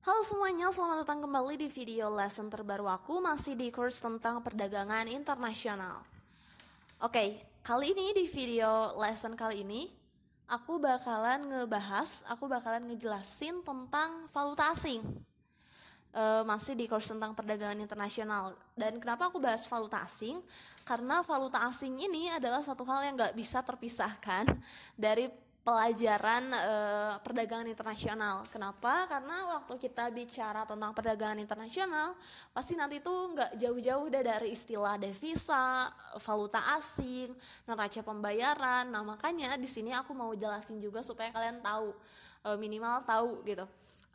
Halo semuanya, selamat datang kembali di video lesson terbaru aku masih di course tentang perdagangan internasional. Oke, kali ini di video lesson kali ini aku bakalan ngebahas, aku bakalan ngejelasin tentang valuta asing. E, masih di course tentang perdagangan internasional. Dan kenapa aku bahas valuta asing? Karena valuta asing ini adalah satu hal yang nggak bisa terpisahkan dari pelajaran uh, perdagangan internasional. Kenapa? Karena waktu kita bicara tentang perdagangan internasional, pasti nanti itu nggak jauh-jauh dari istilah devisa, valuta asing, neraca pembayaran. Nah makanya di sini aku mau jelasin juga supaya kalian tahu uh, minimal tahu gitu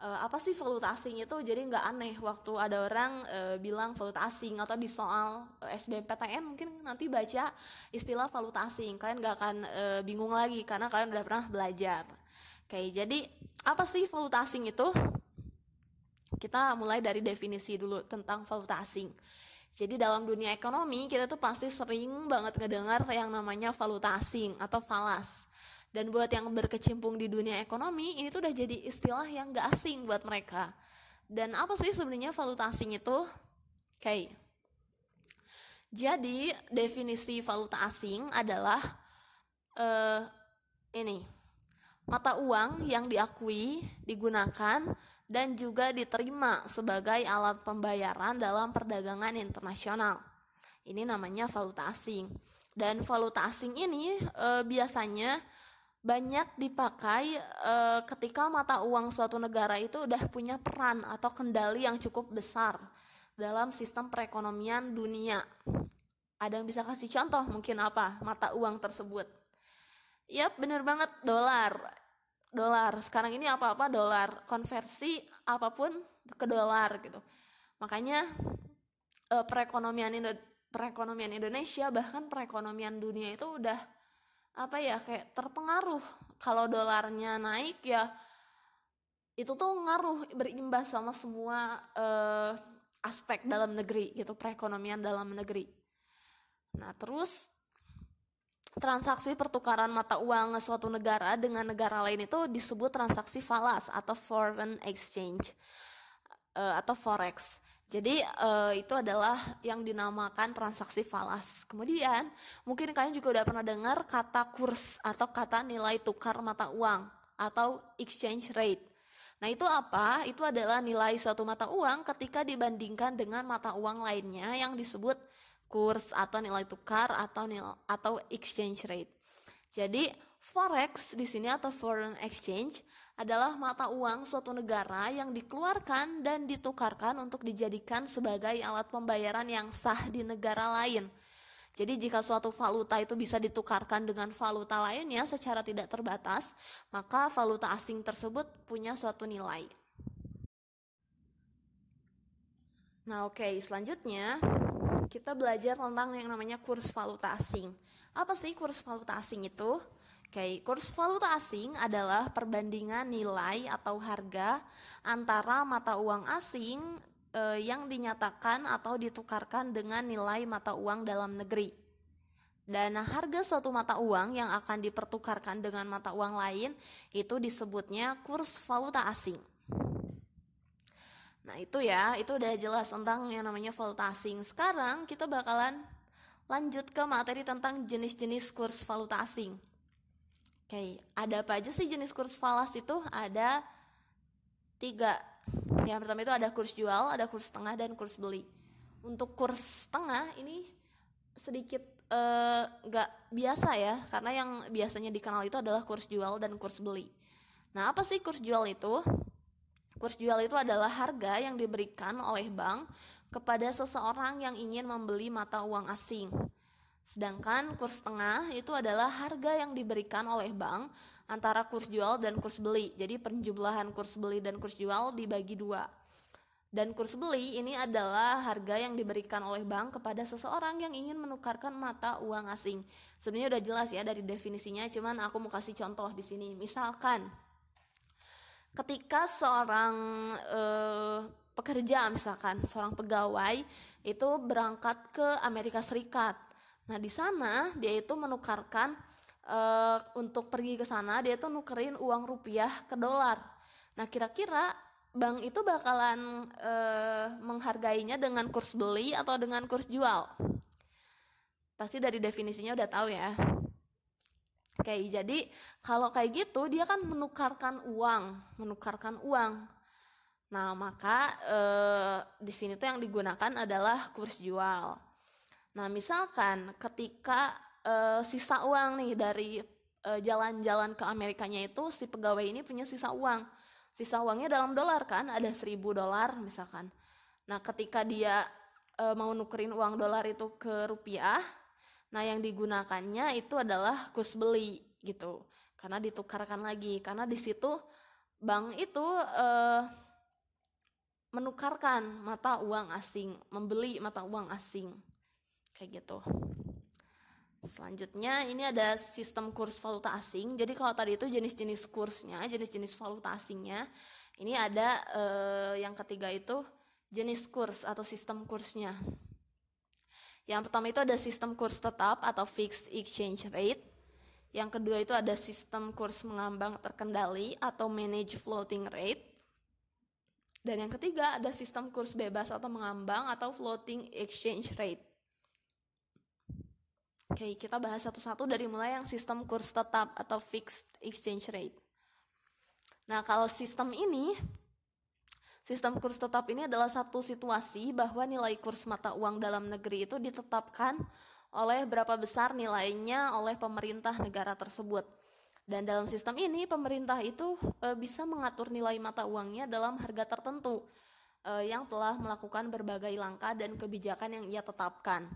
uh, apa sih valuta asing tuh jadi nggak aneh waktu ada orang uh, bilang valuta asing atau di soal uh, eh, SBMPTN mungkin nanti baca istilah valuta asing kalian nggak akan uh, bingung lagi karena kalian udah pernah belajar oke jadi apa sih valuta asing itu kita mulai dari definisi dulu tentang valuta asing jadi dalam dunia ekonomi kita tuh pasti sering banget ngedengar yang namanya valuta asing atau falas. Dan buat yang berkecimpung di dunia ekonomi, ini tuh udah jadi istilah yang gak asing buat mereka. Dan apa sih sebenarnya valuta itu? Oke. Okay. Jadi, definisi valuta asing adalah uh, ini. Mata uang yang diakui, digunakan, dan juga diterima sebagai alat pembayaran dalam perdagangan internasional. Ini namanya valuta asing. Dan valuta asing ini uh, biasanya banyak dipakai e, ketika mata uang suatu negara itu udah punya peran atau kendali yang cukup besar dalam sistem perekonomian dunia. Ada yang bisa kasih contoh mungkin apa mata uang tersebut? Yap, bener banget dolar. Dolar. Sekarang ini apa-apa dolar. Konversi apapun ke dolar gitu. Makanya e, perekonomian Indo perekonomian Indonesia bahkan perekonomian dunia itu udah apa ya kayak terpengaruh kalau dolarnya naik ya itu tuh ngaruh berimbas sama semua eh, aspek dalam negeri gitu perekonomian dalam negeri nah terus transaksi pertukaran mata uang suatu negara dengan negara lain itu disebut transaksi falas atau foreign exchange eh, atau forex jadi uh, itu adalah yang dinamakan transaksi falas. Kemudian mungkin kalian juga udah pernah dengar kata kurs atau kata nilai tukar mata uang atau exchange rate. Nah, itu apa? Itu adalah nilai suatu mata uang ketika dibandingkan dengan mata uang lainnya yang disebut kurs atau nilai tukar atau nil atau exchange rate. Jadi, Forex di sini atau foreign exchange adalah mata uang suatu negara yang dikeluarkan dan ditukarkan untuk dijadikan sebagai alat pembayaran yang sah di negara lain. Jadi jika suatu valuta itu bisa ditukarkan dengan valuta lainnya secara tidak terbatas, maka valuta asing tersebut punya suatu nilai. Nah, oke, okay, selanjutnya kita belajar tentang yang namanya kurs valuta asing. Apa sih kurs valuta asing itu? Oke, okay. kurs valuta asing adalah perbandingan nilai atau harga antara mata uang asing e, yang dinyatakan atau ditukarkan dengan nilai mata uang dalam negeri. Dan harga suatu mata uang yang akan dipertukarkan dengan mata uang lain itu disebutnya kurs valuta asing. Nah, itu ya, itu udah jelas tentang yang namanya valuta asing. Sekarang kita bakalan lanjut ke materi tentang jenis-jenis kurs valuta asing. Oke, ada apa aja sih jenis kurs falas itu? Ada tiga. Yang pertama itu ada kurs jual, ada kurs tengah, dan kurs beli. Untuk kurs tengah ini sedikit eh, nggak uh, biasa ya, karena yang biasanya dikenal itu adalah kurs jual dan kurs beli. Nah, apa sih kurs jual itu? Kurs jual itu adalah harga yang diberikan oleh bank kepada seseorang yang ingin membeli mata uang asing. Sedangkan kurs tengah itu adalah harga yang diberikan oleh bank antara kurs jual dan kurs beli. Jadi penjumlahan kurs beli dan kurs jual dibagi dua. Dan kurs beli ini adalah harga yang diberikan oleh bank kepada seseorang yang ingin menukarkan mata uang asing. Sebenarnya udah jelas ya dari definisinya, cuman aku mau kasih contoh di sini. Misalkan ketika seorang eh, pekerja misalkan, seorang pegawai itu berangkat ke Amerika Serikat Nah di sana dia itu menukarkan uh, untuk pergi ke sana dia itu nukerin uang rupiah ke dolar. Nah kira-kira bank itu bakalan uh, menghargainya dengan kurs beli atau dengan kurs jual? Pasti dari definisinya udah tahu ya. Oke, jadi kalau kayak gitu dia kan menukarkan uang, menukarkan uang. Nah, maka eh, di sini tuh yang digunakan adalah kurs jual. Nah, misalkan ketika e, sisa uang nih dari uh, jalan-jalan ke Amerikanya itu si pegawai ini punya sisa uang. Sisa uangnya dalam dolar kan, ada seribu dolar misalkan. Nah, ketika dia e, mau nukerin uang dolar itu ke rupiah, nah yang digunakannya itu adalah kurs beli gitu. Karena ditukarkan lagi, karena di situ bank itu menukarkan mata uang asing, membeli mata uang asing kayak gitu Selanjutnya ini ada sistem kurs valuta asing. Jadi kalau tadi itu jenis-jenis kursnya, jenis-jenis valuta asingnya. Ini ada eh, yang ketiga itu jenis kurs atau sistem kursnya. Yang pertama itu ada sistem kurs tetap atau fixed exchange rate. Yang kedua itu ada sistem kurs mengambang terkendali atau manage floating rate. Dan yang ketiga ada sistem kurs bebas atau mengambang atau floating exchange rate. Oke, kita bahas satu-satu dari mulai yang sistem kurs tetap atau fixed exchange rate. Nah, kalau sistem ini, sistem kurs tetap ini adalah satu situasi bahwa nilai kurs mata uang dalam negeri itu ditetapkan oleh berapa besar nilainya oleh pemerintah negara tersebut. Dan dalam sistem ini, pemerintah itu e, bisa mengatur nilai mata uangnya dalam harga tertentu e, yang telah melakukan berbagai langkah dan kebijakan yang ia tetapkan.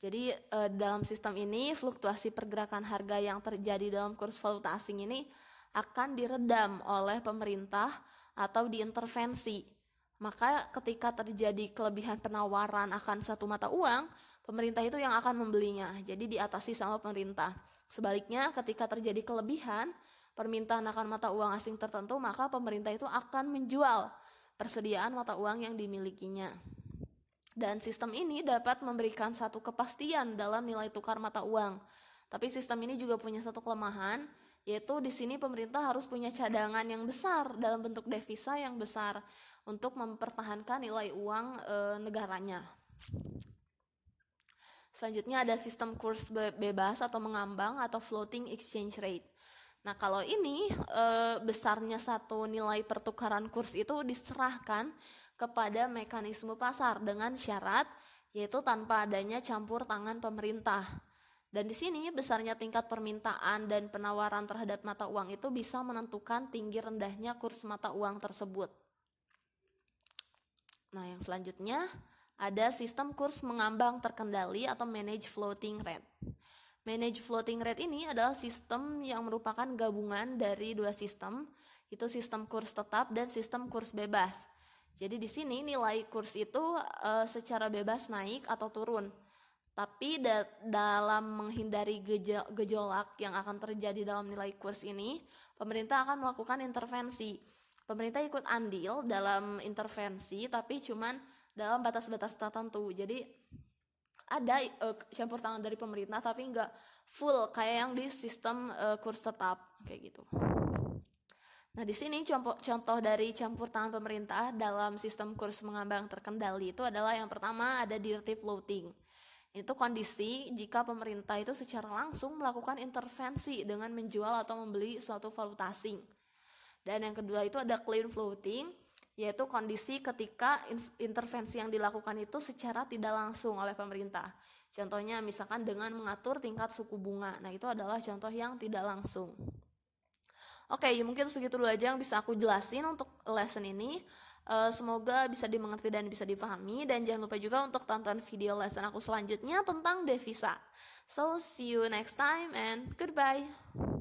Jadi uh, dalam sistem ini fluktuasi pergerakan harga yang terjadi dalam kurs valuta asing ini akan diredam oleh pemerintah atau diintervensi. Maka ketika terjadi kelebihan penawaran akan satu mata uang, pemerintah itu yang akan membelinya. Jadi diatasi sama pemerintah. Sebaliknya ketika terjadi kelebihan permintaan akan mata uang asing tertentu, maka pemerintah itu akan menjual persediaan mata uang yang dimilikinya. Dan sistem ini dapat memberikan satu kepastian dalam nilai tukar mata uang. Tapi sistem ini juga punya satu kelemahan, yaitu di sini pemerintah harus punya cadangan yang besar dalam bentuk devisa yang besar untuk mempertahankan nilai uang e, negaranya. Selanjutnya ada sistem kurs bebas atau mengambang atau floating exchange rate. Nah, kalau ini e, besarnya satu nilai pertukaran kurs itu diserahkan kepada mekanisme pasar dengan syarat yaitu tanpa adanya campur tangan pemerintah. Dan di sini besarnya tingkat permintaan dan penawaran terhadap mata uang itu bisa menentukan tinggi rendahnya kurs mata uang tersebut. Nah, yang selanjutnya ada sistem kurs mengambang terkendali atau manage floating rate. Manage floating rate ini adalah sistem yang merupakan gabungan dari dua sistem, itu sistem kurs tetap dan sistem kurs bebas. Jadi di sini nilai kurs itu uh, secara bebas naik atau turun. Tapi da dalam menghindari gejo gejolak yang akan terjadi dalam nilai kurs ini, pemerintah akan melakukan intervensi. Pemerintah ikut andil dalam intervensi, tapi cuman dalam batas-batas tertentu. Jadi ada uh, campur tangan dari pemerintah, tapi nggak full kayak yang di sistem uh, kurs tetap kayak gitu. Nah, di sini contoh, contoh dari campur tangan pemerintah dalam sistem kurs mengambang terkendali itu adalah yang pertama ada dirty floating. Itu kondisi jika pemerintah itu secara langsung melakukan intervensi dengan menjual atau membeli suatu valuta asing. Dan yang kedua itu ada clean floating, yaitu kondisi ketika intervensi yang dilakukan itu secara tidak langsung oleh pemerintah. Contohnya misalkan dengan mengatur tingkat suku bunga. Nah, itu adalah contoh yang tidak langsung. Oke, okay, ya mungkin segitu dulu aja yang bisa aku jelasin untuk lesson ini. Uh, semoga bisa dimengerti dan bisa dipahami dan jangan lupa juga untuk tonton video lesson aku selanjutnya tentang devisa. So, see you next time and goodbye.